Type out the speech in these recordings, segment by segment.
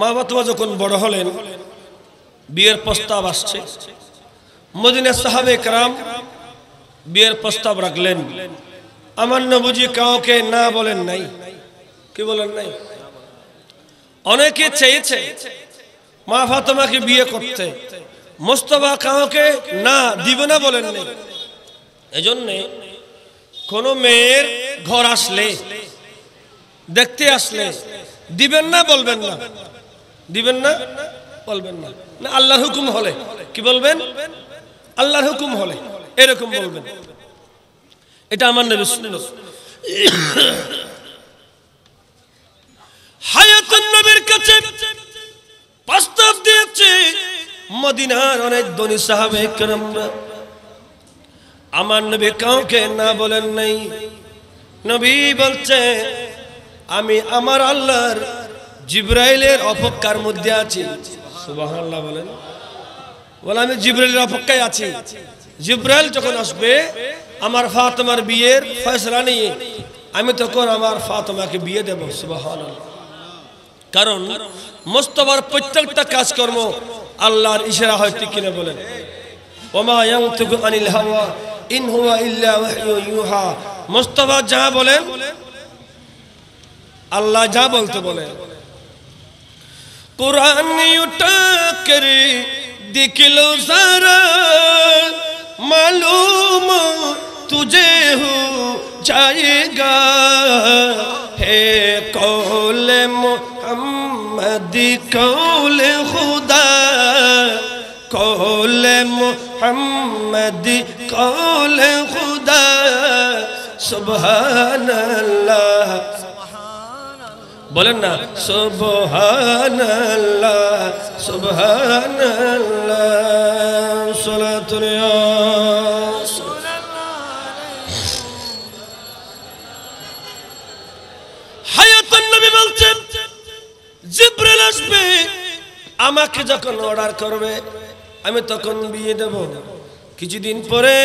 মা বাবা যখন বড় হলেন বিয়ের প্রস্তাব আসছে মদিনা সাহাবে কারাম বিয়ের প্রস্তাব রাখলেন আমার বুঝি কাউকে না বলেন নাই কি বলেন নাই অনেকে চেয়েছে মা ফাতেমাকে বিয়ে করতে মোস্তফা কাউকে না দিবে না বলেন নাই এজন্য কোনো মেয়ের ঘর আসলে দেখতে আসলে দিবেন না বলবেন না দিবেন না বলবেন না না আল্লাহর হুকুম হলে কি বলবেন আল্লাহর হুকুম হলে এরকম বলবেন এটা আমার নেবে শুনল হায়াতুন নবীর কাছে প্রস্তাব দিয়েছে মদিনার অনেক ধনী সাহাবে কেরামরা আমার নবী কাউকে না বলেন নাই নবী বলছে আমি আমার আল্লাহর জিব্রাইলের অপকার মধ্যে আছি সুবাহ বলেন বলে আমি জিব্রাইলের অপেক্ষায় আছি জিব্রাইল যখন আসবে আমার ফাতমার বিয়ের ফয়সলা নিয়ে আমি তখন আমার ফাতমাকে বিয়ে দেব সুবাহ কারণ মোস্তবার প্রত্যেকটা কাজকর্ম আল্লাহর ইশারা হয় ঠিক কিনা বলেন মোস্তফা যা বলেন আল্লাহ যা বলতে বলেন قرآن اٹھا کر دیکھ لو ذرا معلوم تجھے ہو جائے گا ہے قول محمد قول خدا قول محمد قول خدا سبحان اللہ বলেন না সুবহানাল্লাহ সুবহানাল্লাহ সালাতুল বলছেন আসবে আমাকে যখন অর্ডার করবে আমি তখন বিয়ে দেব কিছুদিন পরে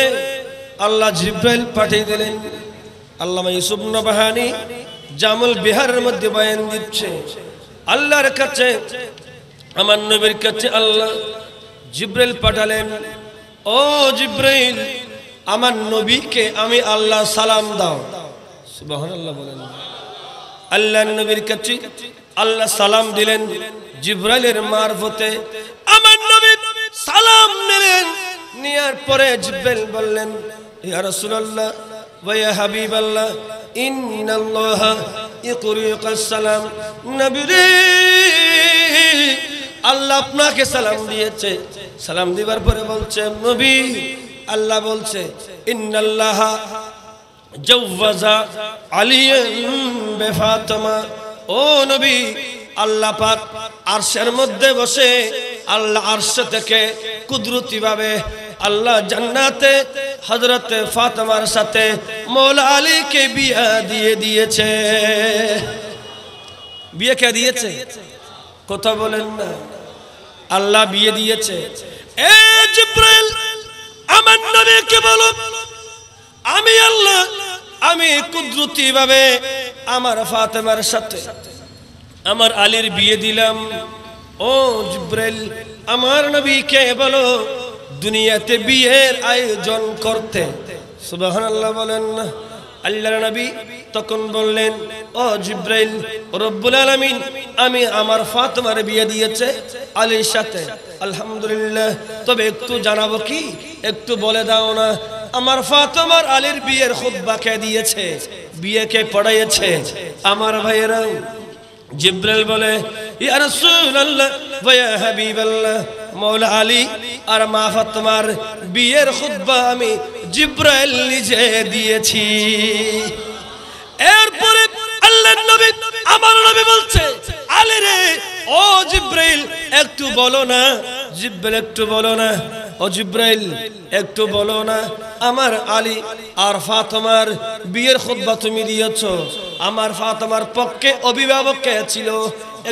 আল্লাহ জিব্রাইল পাঠিয়ে দিলেন আল্লাহ ইউসুফ নবাহানি জামুল বিহারের মধ্যে বয়ান দিচ্ছে আল্লাহর কাছে আমার নবীর কাছে আল্লাহ জিব্রাইল পাঠালেন ও জিব্রাইল আমার নবীকে আমি আল্লাহ সালাম দাও সুবহানাল্লাহ বলেন আল্লাহর নবীর কাছে আল্লাহ সালাম দিলেন জিব্রাইলের মারফতে আমার নবী সালাম নিলেন নিয়ার পরে জিব্রাইল বললেন ইয়া রাসূলুল্লাহ ওয়া ইয়া হাবিবাল্লাহ ان الله اقريق السلام نبري আল্লাহ আপনাকে সালাম দিয়েছে সালাম দিবার পরে বলছে নবী আল্লাহ বলছে ইন্নাল্লাহ জৌবাজা আলিয়ে ফাতমা ও নবী আল্লাহ পাক আরশের মধ্যে বসে আল্লাহ আরশ থেকে কুদরতিভাবে আল্লাহ জান্নাতে হজরত ফাতেমার সাথে মৌলা আলীকে বিয়ে দিয়ে দিয়েছে বিয়ে কে দিয়েছে কথা বলেন না আল্লাহ বিয়ে দিয়েছে এ আমার নবীকে বলো আমি আল্লাহ আমি কুদরতি ভাবে আমার ফাতেমার সাথে আমার আলীর বিয়ে দিলাম ও জিব্রাইল আমার নবী কে বলো দুনিয়াতে বিয়ের আয়োজন করতে সুবহানাল্লাহ বলেন না আল্লাহর নবী তখন বললেন ও জিব্রাইল রব্বুল আলামিন আমি আমার ফাতিমার বিয়ে দিয়েছে আলীর সাথে আলহামদুলিল্লাহ তবে একটু জানাবো কি একটু বলে দাও না আমার ফাতিমার আলীর বিয়ের খুতবা কে দিয়েছে বিয়ে কে পড়াইছে আমার ভাইয়েরা জিব্রাইল বলে ইয়া রাসূলুল্লাহ ওয়া ইয়া হাবিবাল্লাহ মাওলা আলী আর মা তোমার বিয়ের খুতবা আমি জিব্রাইল নিজে দিয়েছি এরপরে আল্লাহর নবী আমার নবী বলছে আলী রে ও জিব্রাইল একটু বলো না জিব্রাইল একটু বলো না অজিব্রাইল একটু বলো না আমার আলী আর ফাতমার বিয়ের খুদ্া তুমি দিয়েছ আমার ফাতমার পক্ষে অভিভাবক কে ছিল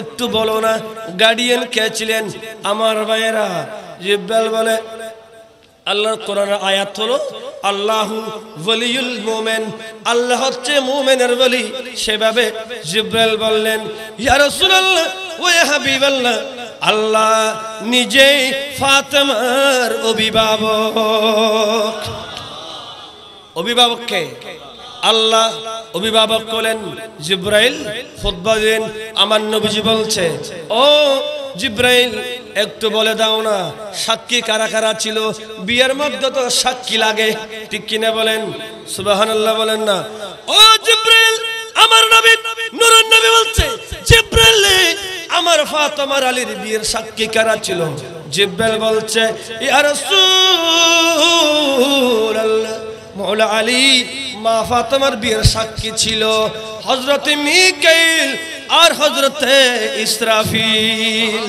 একটু বলো না গার্ডিয়ান কে ছিলেন আমার ভাইয়েরা জিব্রাইল বলে আল্লাহর কোরআন আয়াত হলো আল্লাহু ওয়ালিউল মুমিন আল্লাহ হচ্ছে মুমিনের ওয়ালি সেভাবে জিব্রাইল বললেন ইয়া রাসূলুল্লাহ ওয়া হাবিবাল্লাহ আল্লাহ নিজেই ফাতেমার অভিভাবক অভিভাবককে আল্লাহ অভিভাবক করলেন জিব্রাইল ফুটবাদিন আমার নবীজি বলছে ও জিব্রাইল একটু বলে দাও না সাক্ষী কারা কারা ছিল বিয়ের মধ্যে তো সাক্ষী লাগে ঠিক কিনা বলেন সুবাহ বলেন না ও জিব্রাইল আমার নবী নুরুন নবী বলছে জিব্রাইল আমার ফাতেমা আলীর বিয়ের সাক্ষী কারা ছিল জিব্রাইল বলছে ইয়া রাসূলুল্লাহ মাওলা আলী মা ফাতেমার বিয়ের সাক্ষী ছিল হযরত মিকাইল আর হযরত ইসরাফিল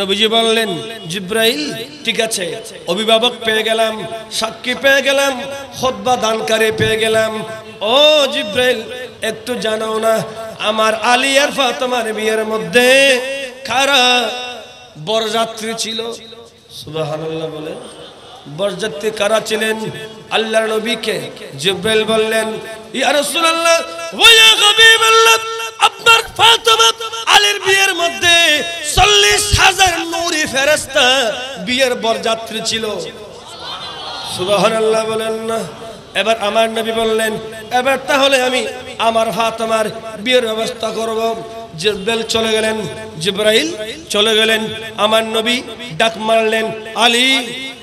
নবীজি বললেন জিব্রাইল ঠিক আছে অভিভাবক পেয়ে গেলাম সাক্ষী পেয়ে গেলাম খোদবা দানকারী পেয়ে গেলাম ও জিব্রাইল একটু জানাও না আমার আলী আর ফাতেমার বিয়ের মধ্যে কারা বরযাত্রী ছিল সুবহানাল্লাহ বলে বরযাত্রী কারা ছিলেন আল্লাহর নবীকে জিব্রাইল বললেন ইয়া রাসূলুল্লাহ ওয়া ইয়া হাবিবাল্লাহ আপনার ফাতেমা আলীর বিয়ের মধ্যে চল্লিশ হাজার নুরি ফেরেস্তা বিয়ের বরযাত্রী ছিল সুবাহ বলেন না এবার আমার নবী বললেন এবার তাহলে আমি আমার হাত আমার বিয়ের ব্যবস্থা করব জিব্রাইল চলে গেলেন জিব্রাইল চলে গেলেন আমার নবী ডাক মারলেন আলী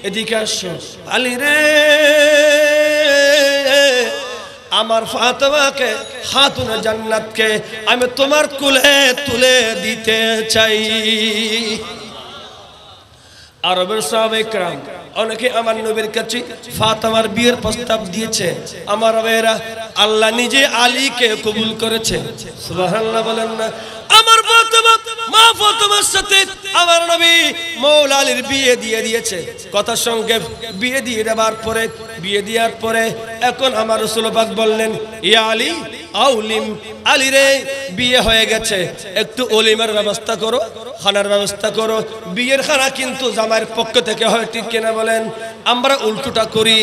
এদিকে আসো আলী রে আমার ফাতেমাকে খাতুন জান্নাতকে আমি তোমার কুলে তুলে দিতে চাই আরবের সাহাবাইকরাম অনেকে আমার নবীর কাছে ফাতেমার বিয়ের প্রস্তাব দিয়েছে আমার রবেরা আল্লাহ নিজে আলীকে কবুল করেছে সুবহানাল্লাহ বলেন না আমার ফাতেমা মা সাথে আমার আলীর বিয়ে দিয়ে দিয়েছে কথার সঙ্গে বিয়ে দিয়ে দেওয়ার পরে বিয়ে দেওয়ার পরে এখন বললেন ইয়া রে বিয়ে হয়ে গেছে একটু অলিমের ব্যবস্থা করো খানার ব্যবস্থা করো বিয়ের খানা কিন্তু জামাইয়ের পক্ষ থেকে হয় ঠিক কিনা বলেন আমরা উল্টোটা করি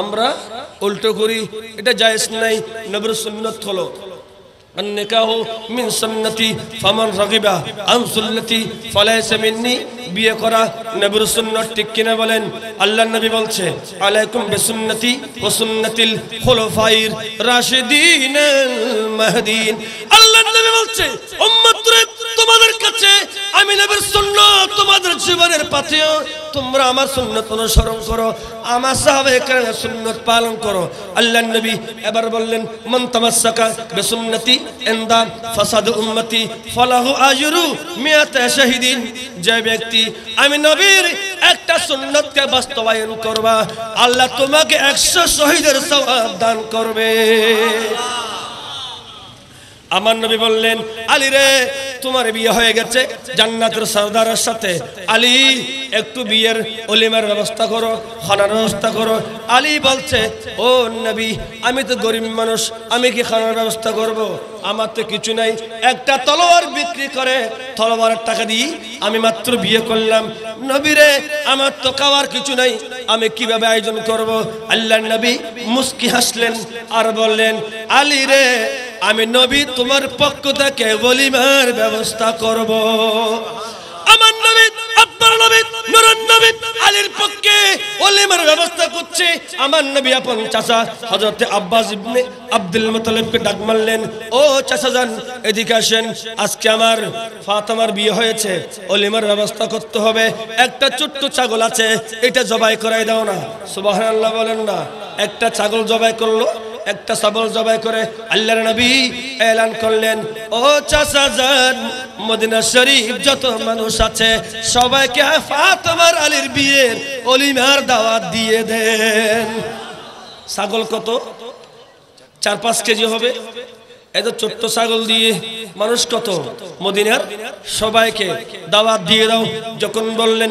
আমরা উল্টো করি এটা জায়েজ নাই নবর সুন্নত হলো النكاه من سنتي فمن رغب عن سنتي فليس مني বিয়ে করা নবীর সুন্নত ঠিক কিনা বলেন আল্লাহ নবী বলছে আলাইকুম বিসুন্নতি ও সুন্নতিল খুলফাইর রাশিদিন মাহদিন আল্লাহ নবী বলছে উম্মত তোমাদের কাছে জীবনের পাথেও তোমরা আমার সুন্নত অনুসরণ করো আমার সাহাবে সুন্নত পালন করো আল্লাহ নবী এবার বললেন মন তামাসাকা বেসুন্নতি এন্দা ফাসাদ উন্মতি ফলাহু আজরু মিয়াতে শাহিদিন যে ব্যক্তি আমি নবীর একটা সুন্নতকে বাস্তবায়ন করবা আল্লাহ তোমাকে একশো শহীদের সবাব দান করবে আমার নবী বললেন আলী রে তোমার বিয়ে হয়ে গেছে জান্নাতের সর্দারের সাথে আলী একটু বিয়ের অলিমের ব্যবস্থা করো খানার ব্যবস্থা করো আলী বলছে ও নবী আমি তো গরিব মানুষ আমি কি খানার ব্যবস্থা করব। আমার তো কিছু নাই একটা তলোয়ার বিক্রি করে তলোয়ারের টাকা দিই আমি মাত্র বিয়ে করলাম নবীরে আমার তো খাওয়ার কিছু নাই আমি কিভাবে আয়োজন করব আল্লাহ নবী মুস্কি হাসলেন আর বললেন আলী রে আমি নবী তোমার পক্ষ থেকে বলিমার ব্যবস্থা করব আমার নবী আপনার নবী নুরুন নবী আলীর পক্ষে ওলিমার ব্যবস্থা করছে আমার নবী আপন চাচা হযরত আব্বাস ইবনে আব্দুল মুতালিবকে ডাক মারলেন ও চাচা যান এদিকে আসেন আজকে আমার ফাতেমার বিয়ে হয়েছে ওলিমার ব্যবস্থা করতে হবে একটা ছোট্ট ছাগল আছে এটা জবাই করাই দাও না সুবহানাল্লাহ বলেন না একটা ছাগল জবাই করলো একটা সবল জবাই করে আল্লাহর নবী এলান করলেন ও চাষাজান মদিনা শরীফ যত মানুষ আছে সবাইকে ফাতমার আলীর বিয়ের অলিমার দাওয়াত দিয়ে দেন ছাগল কত চার পাঁচ কেজি হবে এত ছোট্ট ছাগল দিয়ে মানুষ কত মদিনার সবাইকে দাওয়াত দিয়ে দাও যখন বললেন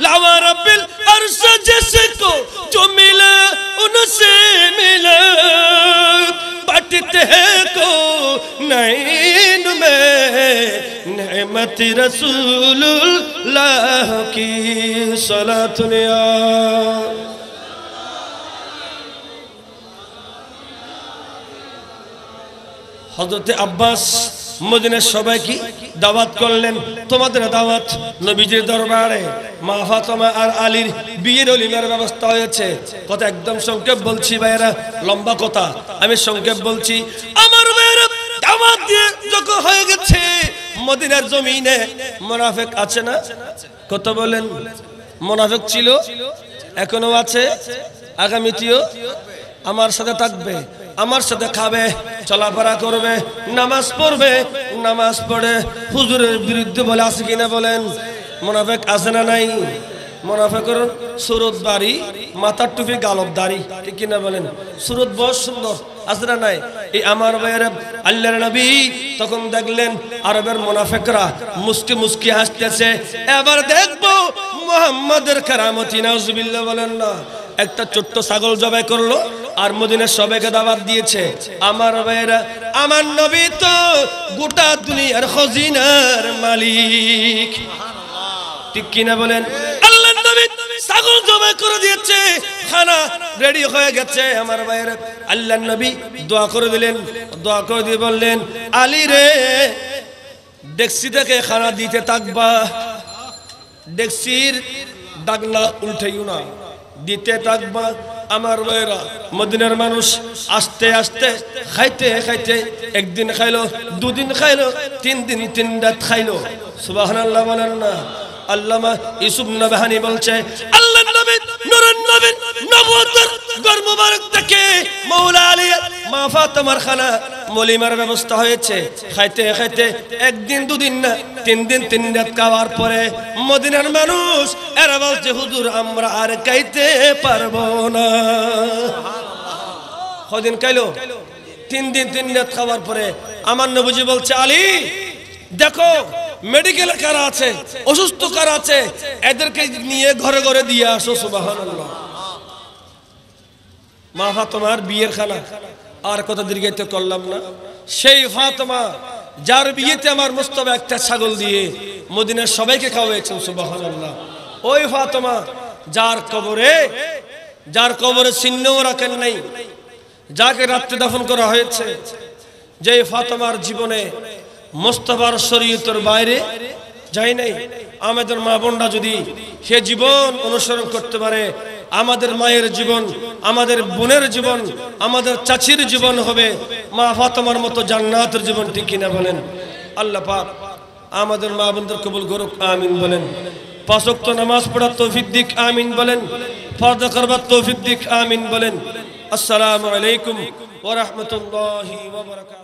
لعوہ رب العرص جس کو جو ملا ان سے ملا بٹتے ہیں کو نائن میں نعمت رسول اللہ کی صلاة لیا حضرت عباس মদিনের সবাইকে দাওয়াত করলেন তোমাদের দাওয়াত নবীজির দরবারে মা ফাতমা আর আলীর বিয়ের অলিমার ব্যবস্থা হয়েছে কথা একদম সংক্ষেপ বলছি ভাইয়েরা লম্বা কথা আমি সংক্ষেপ বলছি আমার ভাইয়েরা দাওয়াত দিয়ে যখন হয়ে গেছে মদিনার জমিনে মোনাফেক আছে না কত বলেন মোনাফেক ছিল এখনো আছে আগামীতেও আমার সাথে থাকবে আমার সাথে খাবে চলাফেরা করবে নামাজ পড়বে নামাজ পড়ে হুজুরের বিরুদ্ধে বলে আছে কিনা বলেন মোনাফেক আছে না নাই মোনাফেকর সুরত বাড়ি মাথার টুপি গালব দাড়ি ঠিক কিনা বলেন সুরত বহ সুন্দর আছে না নাই এই আমার ভাইয়ের আল্লাহর নবী তখন দেখলেন আরবের মোনাফেকরা মুস্কি মুস্কি হাসতেছে এবার দেখবো মোহাম্মদের কেরামতি নাউজুবিল্লাহ বলেন না একটা ছোট্ট ছাগল জবাই করলো আর মদিনের সবাইকে দাওয়াত দিয়েছে আমার ভাইয়েরা আমার নবী তো গোটা দুনিয়ার খজিনার মালিক ঠিক কিনা বলেন আল্লাহ নবী করে দিয়েছে খানা রেডি হয়ে গেছে আমার আল্লাহ নবী দোয়া করে দিলেন দোয়া করে দিয়ে বললেন রে ডেক্সি খানা দিতে ডেক্সির উল্টেইও না দিতে থাকবা আমার ভাইরা মদিনার মানুষ আস্তে আস্তে খাইতে খাইতে একদিন খাইলো দুদিন খাইলো তিন দিন তিন রাত খাইলো সুবাহ আল্লাহ বলেন না আল্লামা ইসুফ নবহানি বলছে আল্লাহ নবী নুরুন নবী নবুয়তের গর্ভ মুবারক থেকে মওলা আলী মা ফাতেমার খালা মলিমার ব্যবস্থা হয়েছে খাইতে খাইতে একদিন দুদিন না তিন দিন তিন রাত খাওয়ার পরে মদিনার মানুষ এরা বলছে হুজুর আমরা আর খাইতে পারবো না কদিন খাইলো তিন দিন তিন রাত খাওয়ার পরে আমার নবুজি বলছে আলী দেখো মেডিকেল কারা আছে অসুস্থ কারা আছে এদেরকে নিয়ে ঘরে ঘরে দিয়ে আসো সুবাহ মা তোমার বিয়ের খানা আর কথা দীর্ঘায়িত করলাম না সেই ফাতমা যার বিয়েতে আমার মুস্তফা একটা ছাগল দিয়ে মদিনার সবাইকে খাওয়াইছেন সুবাহ ওই ফাতমা যার কবরে যার কবরে চিহ্নও রাখেন নাই যাকে রাত্রে দাফন করা হয়েছে যে ফাতমার জীবনে মোস্তফার শরীয়তের বাইরে যাই নাই আমাদের মা বোনরা যদি সে জীবন অনুসরণ করতে পারে আমাদের মায়ের জীবন আমাদের বোনের জীবন আমাদের চাচির জীবন হবে মা ফাতমার মতো জান্নাতের জীবন ঠিক কিনা বলেন আল্লাহ পাক আমাদের মা বন্ধুর কবুল করুক আমিন বলেন পাঁচক্ত নামাজ পড়ার তৌফিক দিক আমিন বলেন ফর্দা করবার তৌফিক দিক আমিন বলেন আসসালামু আলাইকুম ওরহমতুল্লাহ